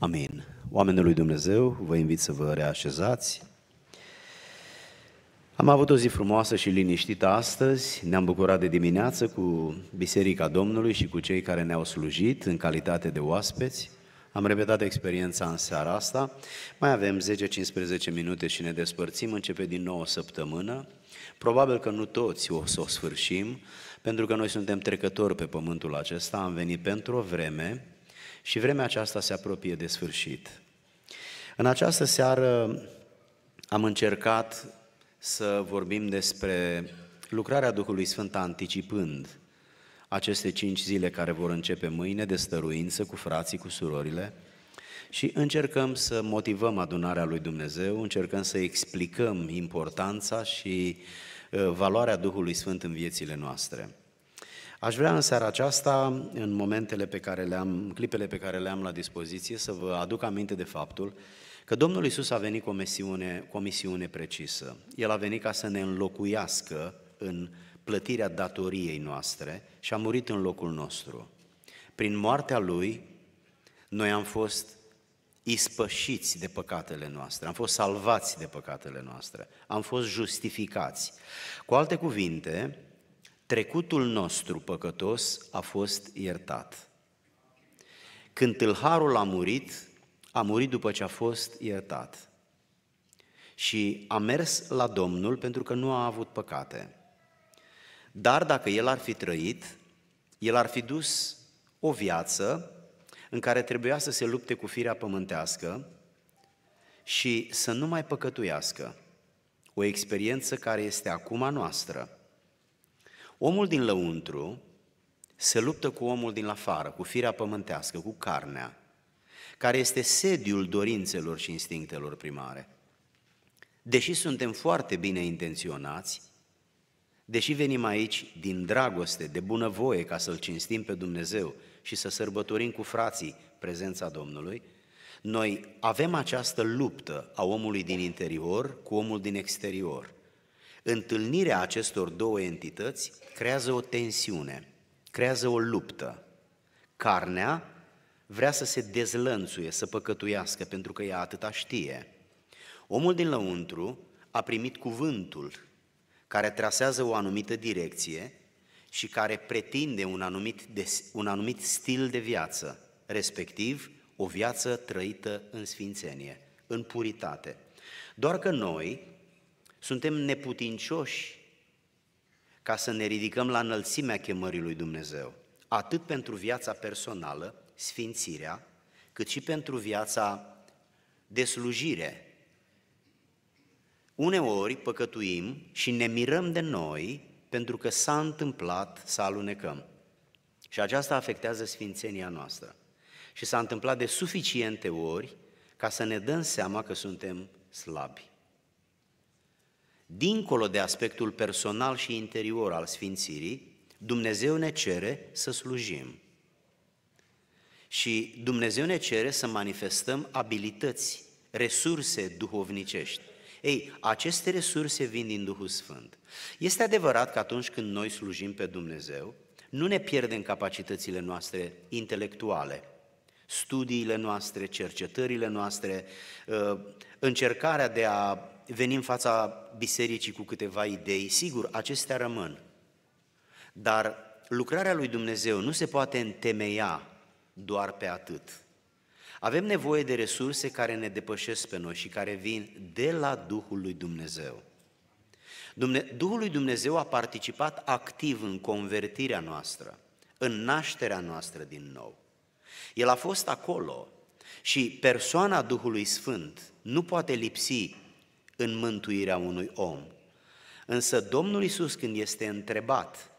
Amin. Oamenii lui Dumnezeu, vă invit să vă reașezați. Am avut o zi frumoasă și liniștită astăzi, ne-am bucurat de dimineață cu Biserica Domnului și cu cei care ne-au slujit în calitate de oaspeți. Am repetat experiența în seara asta, mai avem 10-15 minute și ne despărțim, începe din nou o săptămână. Probabil că nu toți o să o sfârșim, pentru că noi suntem trecători pe pământul acesta, am venit pentru o vreme, și vremea aceasta se apropie de sfârșit. În această seară am încercat să vorbim despre lucrarea Duhului Sfânt anticipând aceste cinci zile care vor începe mâine de stăruință cu frații, cu surorile și încercăm să motivăm adunarea lui Dumnezeu, încercăm să explicăm importanța și uh, valoarea Duhului Sfânt în viețile noastre. Aș vrea în seara aceasta, în momentele pe care le am, clipele pe care le am la dispoziție, să vă aduc aminte de faptul că Domnul Isus a venit cu o misiune, cu o misiune precisă. El a venit ca să ne înlocuiască în plătirea datoriei noastre și a murit în locul nostru. Prin moartea Lui, noi am fost ispășiți de păcatele noastre, am fost salvați de păcatele noastre, am fost justificați. Cu alte cuvinte, Trecutul nostru păcătos a fost iertat. Când tâlharul a murit, a murit după ce a fost iertat. Și a mers la Domnul pentru că nu a avut păcate. Dar dacă el ar fi trăit, el ar fi dus o viață în care trebuia să se lupte cu firea pământească și să nu mai păcătuiască. O experiență care este acum a noastră. Omul din lăuntru se luptă cu omul din afară, cu firea pământească, cu carnea, care este sediul dorințelor și instinctelor primare. Deși suntem foarte bine intenționați, deși venim aici din dragoste, de bunăvoie, ca să-L cinstim pe Dumnezeu și să sărbătorim cu frații prezența Domnului, noi avem această luptă a omului din interior cu omul din exterior. Întâlnirea acestor două entități creează o tensiune, creează o luptă. Carnea vrea să se dezlănțuie, să păcătuiască, pentru că ea atâta știe. Omul din lăuntru a primit cuvântul care trasează o anumită direcție și care pretinde un anumit, un anumit stil de viață, respectiv o viață trăită în sfințenie, în puritate. Doar că noi, suntem neputincioși ca să ne ridicăm la înălțimea chemării lui Dumnezeu, atât pentru viața personală, sfințirea, cât și pentru viața de slujire. Uneori păcătuim și ne mirăm de noi pentru că s-a întâmplat să alunecăm. Și aceasta afectează sfințenia noastră. Și s-a întâmplat de suficiente ori ca să ne dăm seama că suntem slabi dincolo de aspectul personal și interior al sfințirii, Dumnezeu ne cere să slujim. Și Dumnezeu ne cere să manifestăm abilități, resurse duhovnicești. Ei, aceste resurse vin din Duhul Sfânt. Este adevărat că atunci când noi slujim pe Dumnezeu, nu ne pierdem capacitățile noastre intelectuale, studiile noastre, cercetările noastre, uh, încercarea de a venim fața bisericii cu câteva idei, sigur, acestea rămân. Dar lucrarea lui Dumnezeu nu se poate întemeia doar pe atât. Avem nevoie de resurse care ne depășesc pe noi și care vin de la Duhul lui Dumnezeu. Dumne- Duhul lui Dumnezeu a participat activ în convertirea noastră, în nașterea noastră din nou. El a fost acolo și persoana Duhului Sfânt nu poate lipsi în mântuirea unui om. Însă Domnul Isus când este întrebat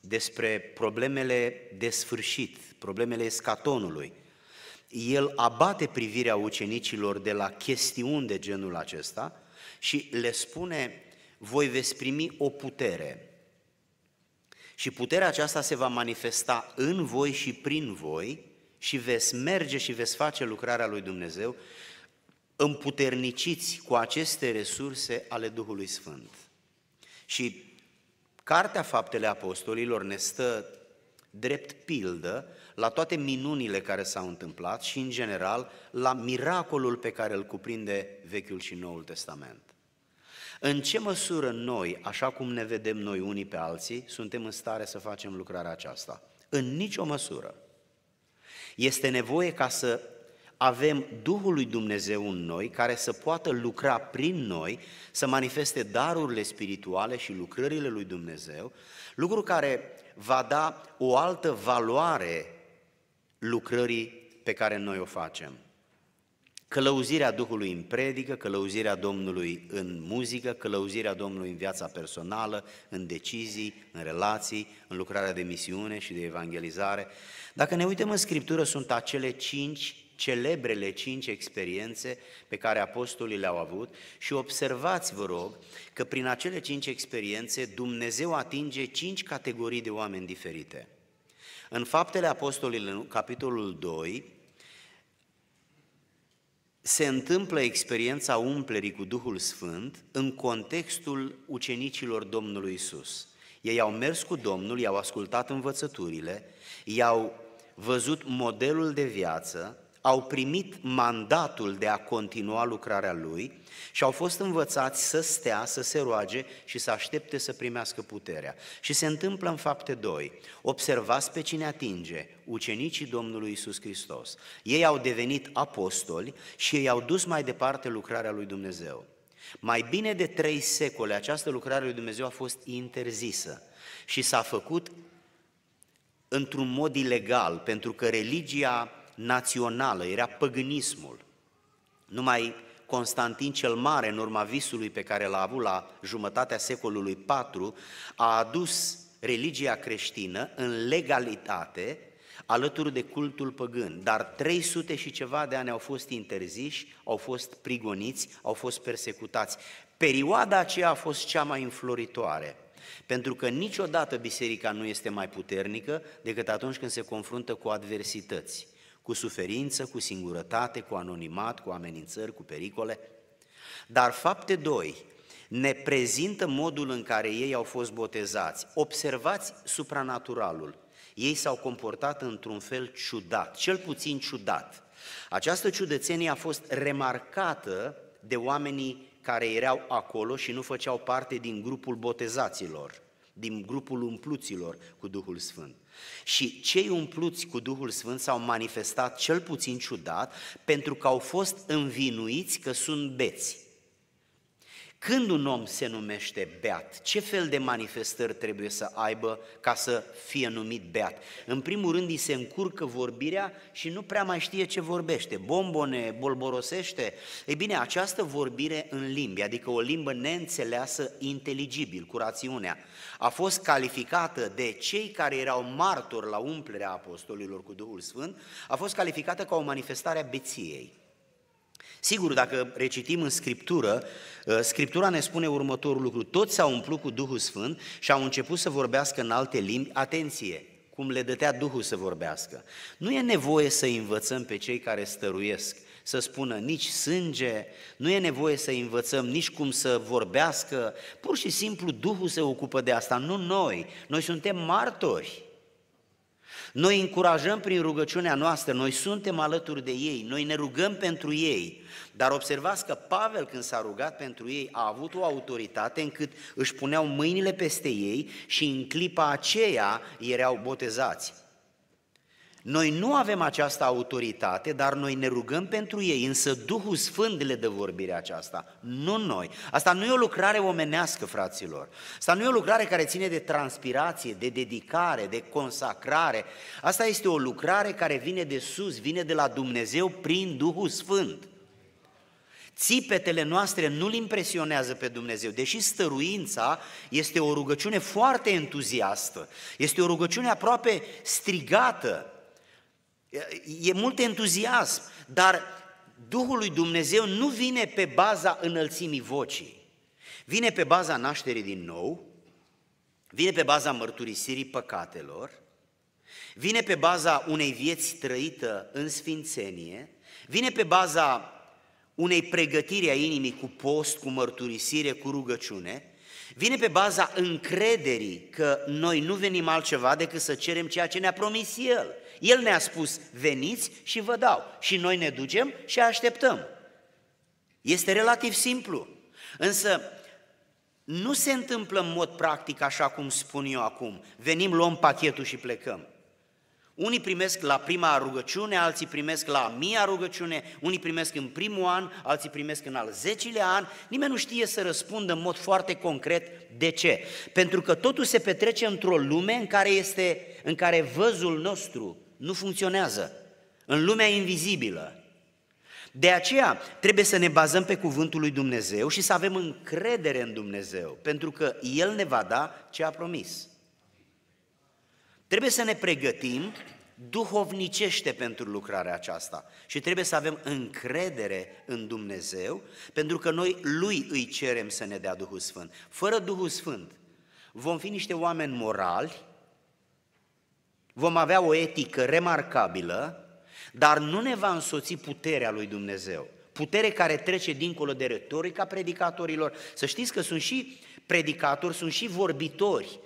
despre problemele de sfârșit, problemele escatonului, el abate privirea ucenicilor de la chestiuni de genul acesta și le spune, voi veți primi o putere și puterea aceasta se va manifesta în voi și prin voi și veți merge și veți face lucrarea lui Dumnezeu împuterniciți cu aceste resurse ale Duhului Sfânt. Și Cartea Faptele Apostolilor ne stă drept pildă la toate minunile care s-au întâmplat și, în general, la miracolul pe care îl cuprinde Vechiul și Noul Testament. În ce măsură noi, așa cum ne vedem noi unii pe alții, suntem în stare să facem lucrarea aceasta? În nicio măsură. Este nevoie ca să avem Duhul lui Dumnezeu în noi, care să poată lucra prin noi, să manifeste darurile spirituale și lucrările lui Dumnezeu, lucru care va da o altă valoare lucrării pe care noi o facem. Călăuzirea Duhului în predică, călăuzirea Domnului în muzică, călăuzirea Domnului în viața personală, în decizii, în relații, în lucrarea de misiune și de evangelizare. Dacă ne uităm în Scriptură, sunt acele cinci celebrele cinci experiențe pe care apostolii le-au avut și observați, vă rog, că prin acele cinci experiențe Dumnezeu atinge cinci categorii de oameni diferite. În Faptele Apostolilor, în capitolul 2, se întâmplă experiența umplerii cu Duhul Sfânt în contextul ucenicilor Domnului Isus. Ei au mers cu Domnul, i-au ascultat învățăturile, i-au văzut modelul de viață, au primit mandatul de a continua lucrarea lui și au fost învățați să stea, să se roage și să aștepte să primească puterea. Și se întâmplă în fapte 2. Observați pe cine atinge, ucenicii Domnului Isus Hristos. Ei au devenit apostoli și ei au dus mai departe lucrarea lui Dumnezeu. Mai bine de trei secole această lucrare lui Dumnezeu a fost interzisă și s-a făcut într-un mod ilegal, pentru că religia națională, era păgânismul. Numai Constantin cel Mare, în urma visului pe care l-a avut la jumătatea secolului IV, a adus religia creștină în legalitate alături de cultul păgân, dar 300 și ceva de ani au fost interziși, au fost prigoniți, au fost persecutați. Perioada aceea a fost cea mai înfloritoare, pentru că niciodată biserica nu este mai puternică decât atunci când se confruntă cu adversități cu suferință, cu singurătate, cu anonimat, cu amenințări, cu pericole. Dar fapte 2 ne prezintă modul în care ei au fost botezați. Observați supranaturalul. Ei s-au comportat într-un fel ciudat, cel puțin ciudat. Această ciudățenie a fost remarcată de oamenii care erau acolo și nu făceau parte din grupul botezaților din grupul umpluților cu Duhul Sfânt. Și cei umpluți cu Duhul Sfânt s-au manifestat cel puțin ciudat pentru că au fost învinuiți că sunt beți. Când un om se numește beat, ce fel de manifestări trebuie să aibă ca să fie numit beat? În primul rând îi se încurcă vorbirea și nu prea mai știe ce vorbește, bombone, bolborosește. Ei bine, această vorbire în limbi, adică o limbă neînțeleasă, inteligibil, cu rațiunea, a fost calificată de cei care erau martori la umplerea apostolilor cu Duhul Sfânt, a fost calificată ca o manifestare a beției. Sigur, dacă recitim în Scriptură, uh, Scriptura ne spune următorul lucru. Toți s-au umplut cu Duhul Sfânt și au început să vorbească în alte limbi. Atenție! Cum le dătea Duhul să vorbească. Nu e nevoie să învățăm pe cei care stăruiesc să spună nici sânge, nu e nevoie să învățăm nici cum să vorbească, pur și simplu Duhul se ocupă de asta, nu noi. Noi suntem martori. Noi încurajăm prin rugăciunea noastră, noi suntem alături de ei, noi ne rugăm pentru ei. Dar observați că Pavel când s-a rugat pentru ei a avut o autoritate încât își puneau mâinile peste ei și în clipa aceea erau botezați. Noi nu avem această autoritate, dar noi ne rugăm pentru ei, însă Duhul Sfânt le dă vorbirea aceasta, nu noi. Asta nu e o lucrare omenească, fraților. Asta nu e o lucrare care ține de transpirație, de dedicare, de consacrare. Asta este o lucrare care vine de sus, vine de la Dumnezeu prin Duhul Sfânt. Țipetele noastre nu-L impresionează pe Dumnezeu, deși stăruința este o rugăciune foarte entuziastă, este o rugăciune aproape strigată, E mult entuziasm, dar Duhul lui Dumnezeu nu vine pe baza înălțimii vocii. Vine pe baza nașterii din nou, vine pe baza mărturisirii păcatelor, vine pe baza unei vieți trăită în sfințenie, vine pe baza unei pregătiri a inimii cu post, cu mărturisire, cu rugăciune – Vine pe baza încrederii că noi nu venim altceva decât să cerem ceea ce ne-a promis El. El ne-a spus, veniți și vă dau. Și noi ne ducem și așteptăm. Este relativ simplu. Însă nu se întâmplă în mod practic așa cum spun eu acum. Venim, luăm pachetul și plecăm. Unii primesc la prima rugăciune, alții primesc la a mia rugăciune, unii primesc în primul an, alții primesc în al zecilea an. Nimeni nu știe să răspundă în mod foarte concret de ce. Pentru că totul se petrece într-o lume în care, este, în care văzul nostru nu funcționează, în lumea invizibilă. De aceea trebuie să ne bazăm pe cuvântul lui Dumnezeu și să avem încredere în Dumnezeu, pentru că El ne va da ce a promis. Trebuie să ne pregătim duhovnicește pentru lucrarea aceasta și trebuie să avem încredere în Dumnezeu, pentru că noi Lui îi cerem să ne dea Duhul Sfânt. Fără Duhul Sfânt vom fi niște oameni morali, vom avea o etică remarcabilă, dar nu ne va însoți puterea lui Dumnezeu. Putere care trece dincolo de retorica predicatorilor. Să știți că sunt și predicatori, sunt și vorbitori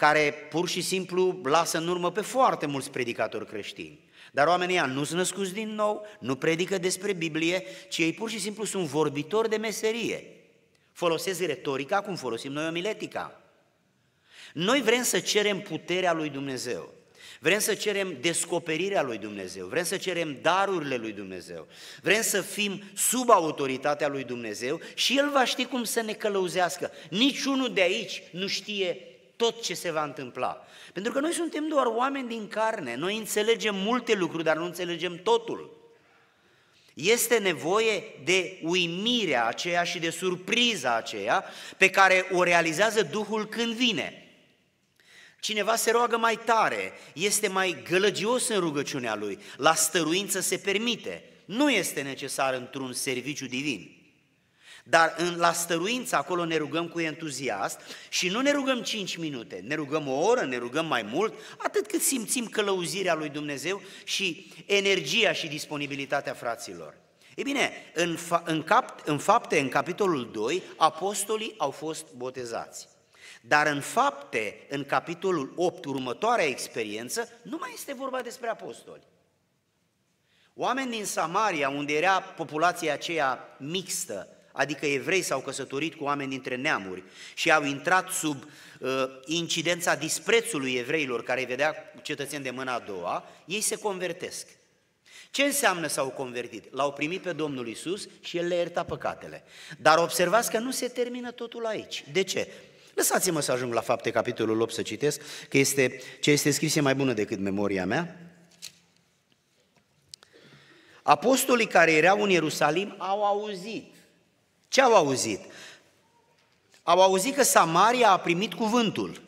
care pur și simplu lasă în urmă pe foarte mulți predicatori creștini. Dar oamenii ăia nu sunt născuți din nou, nu predică despre Biblie, ci ei pur și simplu sunt vorbitori de meserie. Folosesc retorica cum folosim noi omiletica. Noi vrem să cerem puterea lui Dumnezeu. Vrem să cerem descoperirea lui Dumnezeu, vrem să cerem darurile lui Dumnezeu, vrem să fim sub autoritatea lui Dumnezeu și El va ști cum să ne călăuzească. Niciunul de aici nu știe tot ce se va întâmpla. Pentru că noi suntem doar oameni din carne, noi înțelegem multe lucruri, dar nu înțelegem totul. Este nevoie de uimirea aceea și de surpriza aceea pe care o realizează Duhul când vine. Cineva se roagă mai tare, este mai gălăgios în rugăciunea lui, la stăruință se permite. Nu este necesar într-un serviciu divin. Dar în, la stăruință acolo ne rugăm cu entuziasm și nu ne rugăm 5 minute, ne rugăm o oră, ne rugăm mai mult, atât cât simțim călăuzirea lui Dumnezeu și energia și disponibilitatea fraților. Ei bine, în, fa- în, cap- în fapte, în capitolul 2, apostolii au fost botezați. Dar în fapte, în capitolul 8, următoarea experiență, nu mai este vorba despre apostoli. Oameni din Samaria, unde era populația aceea mixtă, adică evrei s-au căsătorit cu oameni dintre neamuri și au intrat sub uh, incidența disprețului evreilor care îi vedea cetățeni de mâna a doua, ei se convertesc. Ce înseamnă s-au convertit? L-au primit pe Domnul Isus și El le ierta păcatele. Dar observați că nu se termină totul aici. De ce? Lăsați-mă să ajung la fapte, capitolul 8, să citesc, că este, ce este scris e mai bună decât memoria mea. Apostolii care erau în Ierusalim au auzit ce au auzit? Au auzit că Samaria a primit cuvântul.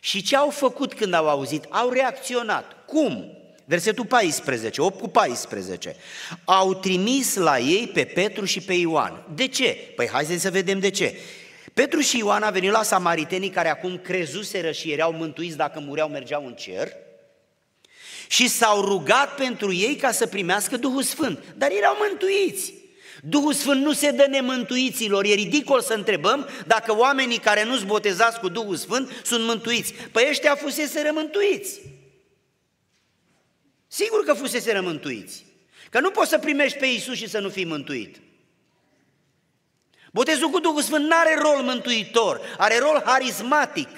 Și ce au făcut când au auzit? Au reacționat. Cum? Versetul 14, 8 cu 14. Au trimis la ei pe Petru și pe Ioan. De ce? Păi hai să vedem de ce. Petru și Ioan a venit la samaritenii care acum crezuseră și erau mântuiți dacă mureau, mergeau în cer și s-au rugat pentru ei ca să primească Duhul Sfânt. Dar erau mântuiți. Duhul Sfânt nu se dă nemântuiților. E ridicol să întrebăm dacă oamenii care nu-s botezați cu Duhul Sfânt sunt mântuiți. Păi ăștia fusese rământuiți. Sigur că fusese rământuiți. Că nu poți să primești pe Isus și să nu fii mântuit. Botezul cu Duhul Sfânt nu are rol mântuitor, are rol harismatic.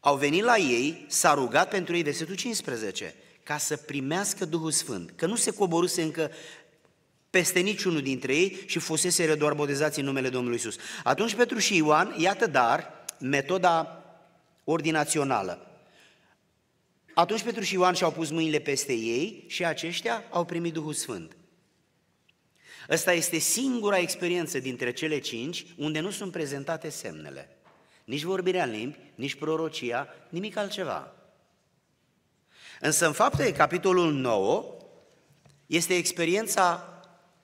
Au venit la ei, s-a rugat pentru ei, versetul 15 ca să primească Duhul Sfânt, că nu se coboruse încă peste niciunul dintre ei și fusese doar botezați în numele Domnului Isus. Atunci Petru și Ioan, iată dar, metoda ordinațională. Atunci Petru și Ioan și-au pus mâinile peste ei și aceștia au primit Duhul Sfânt. Ăsta este singura experiență dintre cele cinci unde nu sunt prezentate semnele. Nici vorbirea în limbi, nici prorocia, nimic altceva. Însă în fapte, capitolul 9 este experiența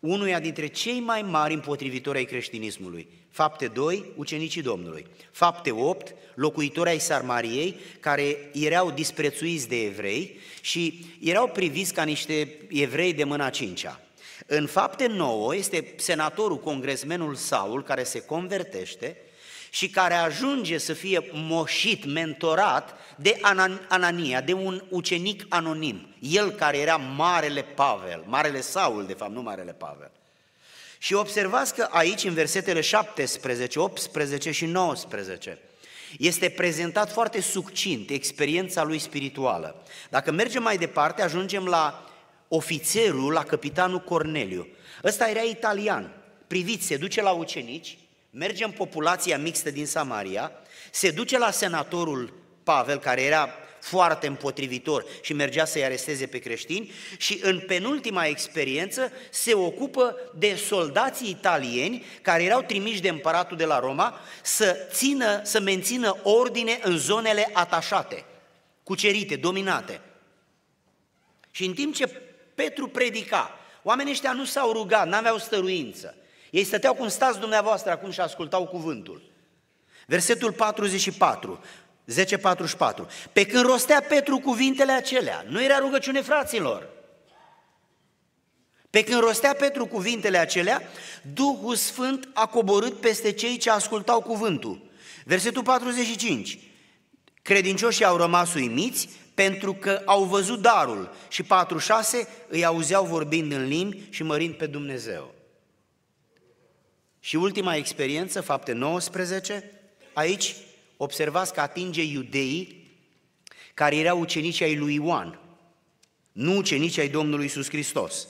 unuia dintre cei mai mari împotrivitori ai creștinismului. Fapte 2, ucenicii Domnului. Fapte 8, locuitori ai Sarmariei, care erau disprețuiți de evrei și erau priviți ca niște evrei de mâna cincea. În fapte 9 este senatorul, congresmenul Saul, care se convertește și care ajunge să fie moșit, mentorat de Anania, de un ucenic anonim, el care era Marele Pavel, Marele Saul, de fapt, nu Marele Pavel. Și observați că aici, în versetele 17, 18 și 19, este prezentat foarte succint experiența lui spirituală. Dacă mergem mai departe, ajungem la ofițerul, la capitanul Corneliu. Ăsta era italian. Priviți, se duce la ucenici, merge în populația mixtă din Samaria, se duce la senatorul Pavel, care era foarte împotrivitor și mergea să-i aresteze pe creștini și în penultima experiență se ocupă de soldații italieni care erau trimiși de împăratul de la Roma să, țină, să mențină ordine în zonele atașate, cucerite, dominate. Și în timp ce Petru predica, oamenii ăștia nu s-au rugat, n-aveau stăruință, ei stăteau cum stați dumneavoastră acum și ascultau cuvântul. Versetul 44, 10.44. Pe când rostea Petru cuvintele acelea, nu era rugăciune fraților. Pe când rostea Petru cuvintele acelea, Duhul Sfânt a coborât peste cei ce ascultau cuvântul. Versetul 45. Credincioșii au rămas uimiți pentru că au văzut darul și 46 îi auzeau vorbind în limbi și mărind pe Dumnezeu. Și ultima experiență, fapte 19, aici observați că atinge iudeii care erau ucenici ai lui Ioan, nu ucenici ai Domnului Iisus Hristos.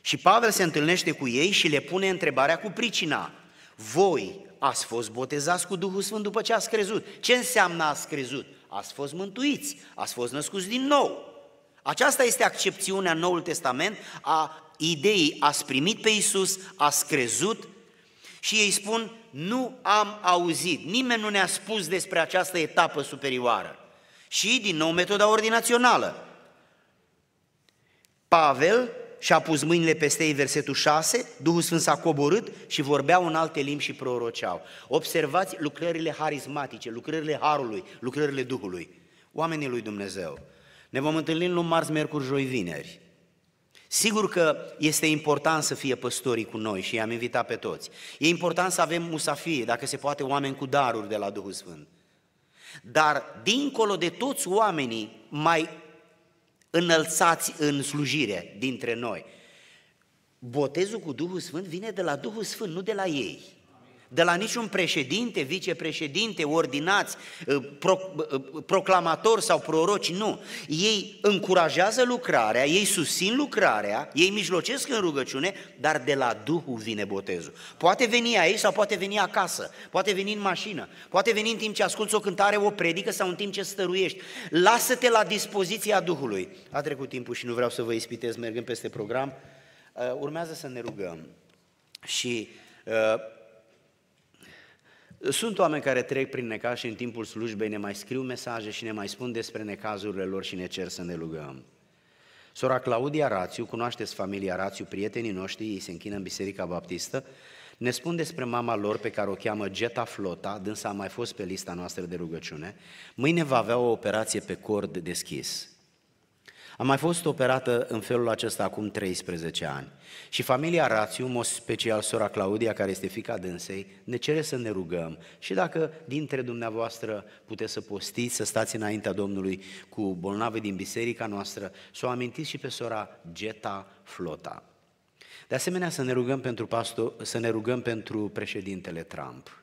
Și Pavel se întâlnește cu ei și le pune întrebarea cu pricina. Voi ați fost botezați cu Duhul Sfânt după ce ați crezut. Ce înseamnă ați crezut? Ați fost mântuiți, ați fost născuți din nou. Aceasta este accepțiunea în Noul Testament a ideii ați primit pe Iisus, ați crezut și ei spun, nu am auzit, nimeni nu ne-a spus despre această etapă superioară. Și din nou metoda ordinațională. Pavel și-a pus mâinile peste ei, versetul 6, Duhul Sfânt s-a coborât și vorbeau în alte limbi și proroceau. Observați lucrările harismatice, lucrările Harului, lucrările Duhului, oamenii lui Dumnezeu. Ne vom întâlni în luni, marți, miercuri, joi, vineri. Sigur că este important să fie păstorii cu noi și i-am invitat pe toți. E important să avem musafiri, dacă se poate, oameni cu daruri de la Duhul Sfânt. Dar, dincolo de toți oamenii mai înălțați în slujire dintre noi, botezul cu Duhul Sfânt vine de la Duhul Sfânt, nu de la ei de la niciun președinte, vicepreședinte, ordinați, ă, pro, ă, proclamatori sau proroci, nu. Ei încurajează lucrarea, ei susțin lucrarea, ei mijlocesc în rugăciune, dar de la Duhul vine botezul. Poate veni aici sau poate veni acasă, poate veni în mașină, poate veni în timp ce asculți o cântare, o predică sau în timp ce stăruiești. Lasă-te la dispoziția Duhului. A trecut timpul și nu vreau să vă ispitez mergând peste program. Ă, urmează să ne rugăm. Și uh, sunt oameni care trec prin necaz și în timpul slujbei ne mai scriu mesaje și ne mai spun despre necazurile lor și ne cer să ne rugăm. Sora Claudia Rațiu, cunoașteți familia Rațiu, prietenii noștri, ei se închină în Biserica Baptistă, ne spun despre mama lor pe care o cheamă Geta Flota, dânsa a mai fost pe lista noastră de rugăciune. Mâine va avea o operație pe cord deschis. Am mai fost operată în felul acesta acum 13 ani și familia Rațiu, în special sora Claudia, care este fica dânsei, ne cere să ne rugăm și dacă dintre dumneavoastră puteți să postiți, să stați înaintea Domnului cu bolnave din biserica noastră, să o amintiți și pe sora Geta Flota. De asemenea, să ne rugăm pentru, pasto, să ne rugăm pentru președintele Trump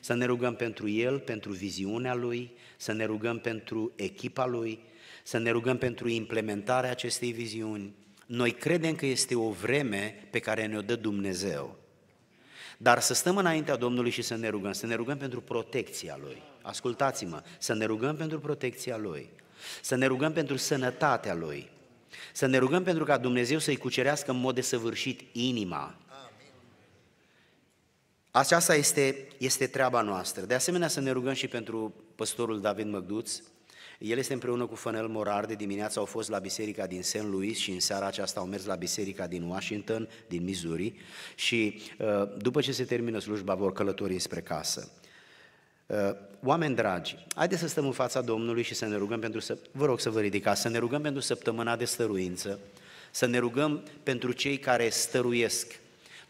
să ne rugăm pentru el, pentru viziunea lui, să ne rugăm pentru echipa lui, să ne rugăm pentru implementarea acestei viziuni. Noi credem că este o vreme pe care ne-o dă Dumnezeu. Dar să stăm înaintea Domnului și să ne rugăm, să ne rugăm pentru protecția Lui. Ascultați-mă, să ne rugăm pentru protecția Lui, să ne rugăm pentru sănătatea Lui, să ne rugăm pentru ca Dumnezeu să-i cucerească în mod desăvârșit inima. Aceasta este, este treaba noastră. De asemenea, să ne rugăm și pentru păstorul David Măgduț, el este împreună cu Fănel Morar, de dimineață au fost la biserica din St. Louis și în seara aceasta au mers la biserica din Washington, din Missouri și uh, după ce se termină slujba vor călători spre casă. Uh, oameni dragi, haideți să stăm în fața Domnului și să ne rugăm pentru, să vă rog să vă ridicați, să ne rugăm pentru săptămâna de stăruință, să ne rugăm pentru cei care stăruiesc,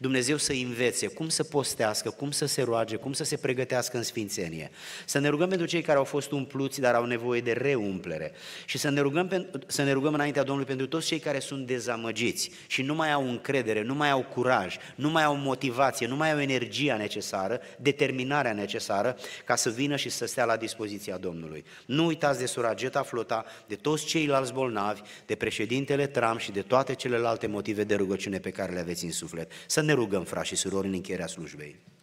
Dumnezeu să învețe cum să postească, cum să se roage, cum să se pregătească în sfințenie. Să ne rugăm pentru cei care au fost umpluți, dar au nevoie de reumplere. Și să ne rugăm, să ne rugăm înaintea Domnului pentru toți cei care sunt dezamăgiți și nu mai au încredere, nu mai au curaj, nu mai au motivație, nu mai au energia necesară, determinarea necesară ca să vină și să stea la dispoziția Domnului. Nu uitați de surageta flota, de toți ceilalți bolnavi, de președintele Trump și de toate celelalte motive de rugăciune pe care le aveți în suflet. Să ne ne rugăm, frați și surori, în încheierea slujbei.